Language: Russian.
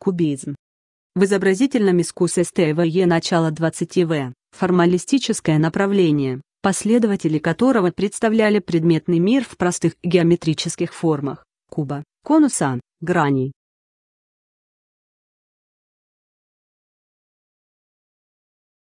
Кубизм. В изобразительном искусстве СТВЕ начала 20-В, формалистическое направление, последователи которого представляли предметный мир в простых геометрических формах – куба, конуса, граней,